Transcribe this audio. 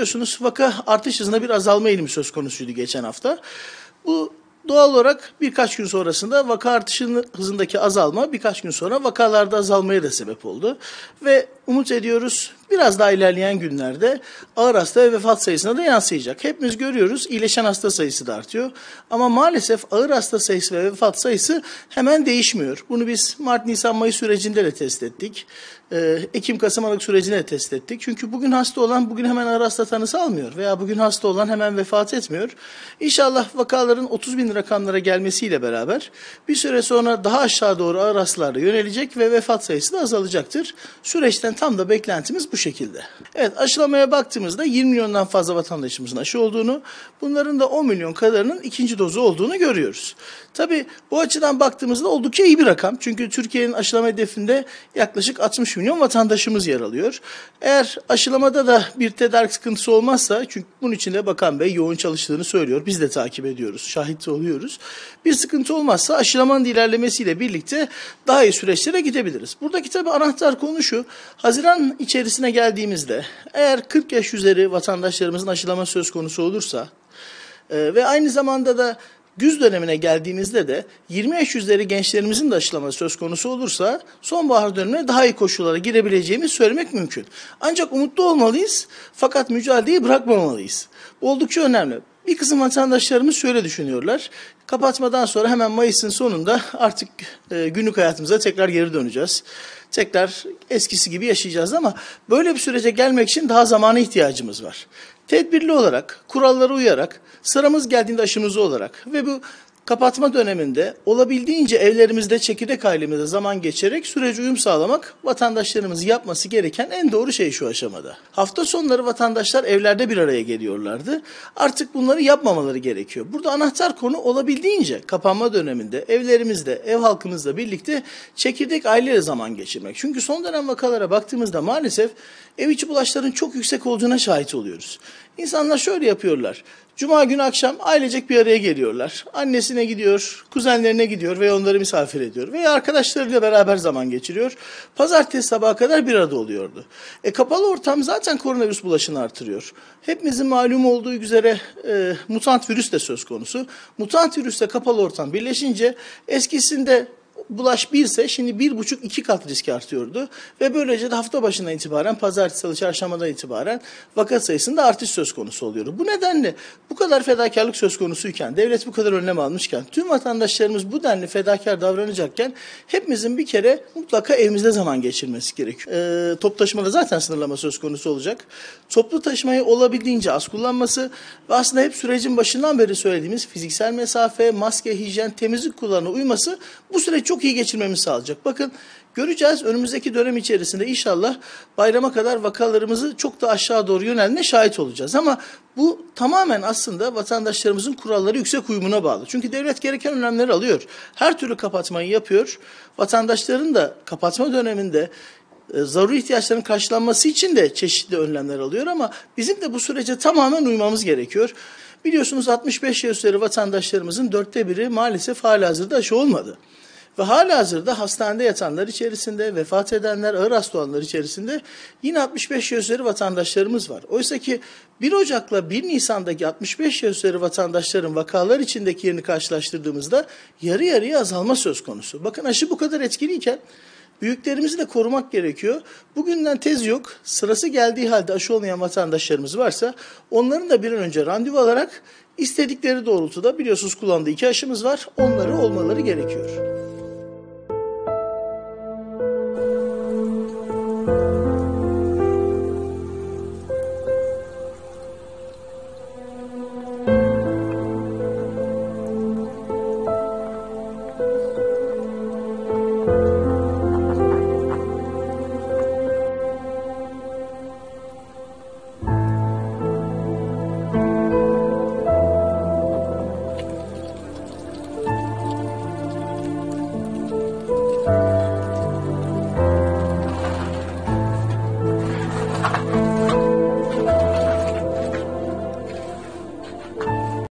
biliyorsunuz vaka artış hızında bir azalma eğilimi söz konusuydu geçen hafta. Bu doğal olarak birkaç gün sonrasında vaka artışının hızındaki azalma birkaç gün sonra vakalarda azalmaya da sebep oldu. Ve Umut ediyoruz biraz daha ilerleyen günlerde ağır hasta ve vefat sayısına da yansıyacak. Hepimiz görüyoruz iyileşen hasta sayısı da artıyor. Ama maalesef ağır hasta sayısı ve vefat sayısı hemen değişmiyor. Bunu biz Mart, Nisan, Mayıs sürecinde de test ettik. Ee, Ekim, Kasım, Aralık sürecinde de test ettik. Çünkü bugün hasta olan bugün hemen ağır hasta tanısı almıyor veya bugün hasta olan hemen vefat etmiyor. İnşallah vakaların 30 bin rakamlara gelmesiyle beraber bir süre sonra daha aşağı doğru ağır hastalara yönelecek ve vefat sayısı da azalacaktır. Süreçten tam da beklentimiz bu şekilde. Evet aşılamaya baktığımızda 20 milyondan fazla vatandaşımızın aşı olduğunu, bunların da 10 milyon kadarının ikinci dozu olduğunu görüyoruz. Tabi bu açıdan baktığımızda oldukça iyi bir rakam. Çünkü Türkiye'nin aşılama hedefinde yaklaşık 60 milyon vatandaşımız yer alıyor. Eğer aşılamada da bir tedarik sıkıntısı olmazsa, çünkü bunun için de Bakan Bey yoğun çalıştığını söylüyor. Biz de takip ediyoruz, şahit oluyoruz. Bir sıkıntı olmazsa aşılamanın ilerlemesiyle birlikte daha iyi süreçlere gidebiliriz. Buradaki tabi anahtar konu şu. Haziran içerisine geldiğimizde eğer 40 yaş üzeri vatandaşlarımızın aşılama söz konusu olursa e, ve aynı zamanda da güz dönemine geldiğimizde de 20 yaş üzeri gençlerimizin de aşılama söz konusu olursa sonbahar dönemine daha iyi koşullara girebileceğimizi söylemek mümkün. Ancak umutlu olmalıyız fakat mücadeleyi bırakmamalıyız. Oldukça önemli. Bir kısım vatandaşlarımız şöyle düşünüyorlar. Kapatmadan sonra hemen Mayıs'ın sonunda artık e, günlük hayatımıza tekrar geri döneceğiz. Tekrar eskisi gibi yaşayacağız ama böyle bir sürece gelmek için daha zamana ihtiyacımız var. Tedbirli olarak, kurallara uyarak, sıramız geldiğinde aşımızı olarak ve bu Kapatma döneminde olabildiğince evlerimizde çekirdek ailemizde zaman geçerek sürece uyum sağlamak vatandaşlarımız yapması gereken en doğru şey şu aşamada. Hafta sonları vatandaşlar evlerde bir araya geliyorlardı. Artık bunları yapmamaları gerekiyor. Burada anahtar konu olabildiğince kapanma döneminde evlerimizde, ev halkımızla birlikte çekirdek aileyle zaman geçirmek. Çünkü son dönem vakalara baktığımızda maalesef ev içi bulaşların çok yüksek olduğuna şahit oluyoruz. İnsanlar şöyle yapıyorlar. Cuma günü akşam ailecek bir araya geliyorlar. Annesine gidiyor, kuzenlerine gidiyor ve onları misafir ediyor. Veya arkadaşlarıyla beraber zaman geçiriyor. Pazartesi sabaha kadar bir arada oluyordu. E kapalı ortam zaten koronavirüs bulaşını artırıyor. Hepimizin malum olduğu üzere e, mutant virüs de söz konusu. Mutant virüsle kapalı ortam birleşince eskisinde bulaş birse şimdi bir buçuk iki kat riski artıyordu. Ve böylece de hafta başından itibaren pazartesi, salı, çarşambadan itibaren vaka sayısında artış söz konusu oluyordu. Bu nedenle bu kadar fedakarlık söz konusuyken, devlet bu kadar önlem almışken, tüm vatandaşlarımız bu denli fedakar davranacakken hepimizin bir kere mutlaka evimizde zaman geçirmesi gerekiyor. E, ee, top taşımada zaten sınırlama söz konusu olacak. Toplu taşımayı olabildiğince az kullanması ve aslında hep sürecin başından beri söylediğimiz fiziksel mesafe, maske, hijyen, temizlik kurallarına uyması bu süreç çok çok iyi geçirmemizi sağlayacak. Bakın göreceğiz önümüzdeki dönem içerisinde inşallah bayrama kadar vakalarımızı çok da aşağı doğru yönelme şahit olacağız. Ama bu tamamen aslında vatandaşlarımızın kuralları yüksek uyumuna bağlı. Çünkü devlet gereken önlemleri alıyor. Her türlü kapatmayı yapıyor. Vatandaşların da kapatma döneminde e, zaruri ihtiyaçların karşılanması için de çeşitli önlemler alıyor ama bizim de bu sürece tamamen uymamız gerekiyor. Biliyorsunuz 65 yaş üstleri vatandaşlarımızın dörtte biri maalesef halihazırda aşı olmadı. Ve hala hazırda hastanede yatanlar içerisinde, vefat edenler, ağır hasta olanlar içerisinde yine 65 yaş üzeri vatandaşlarımız var. Oysa ki 1 Ocak'la 1 Nisan'daki 65 yaş üzeri vatandaşların vakalar içindeki yerini karşılaştırdığımızda yarı yarıya azalma söz konusu. Bakın aşı bu kadar etkiliyken Büyüklerimizi de korumak gerekiyor. Bugünden tez yok. Sırası geldiği halde aşı olmayan vatandaşlarımız varsa onların da bir an önce randevu alarak istedikleri doğrultuda biliyorsunuz kullandığı iki aşımız var. Onları olmaları gerekiyor.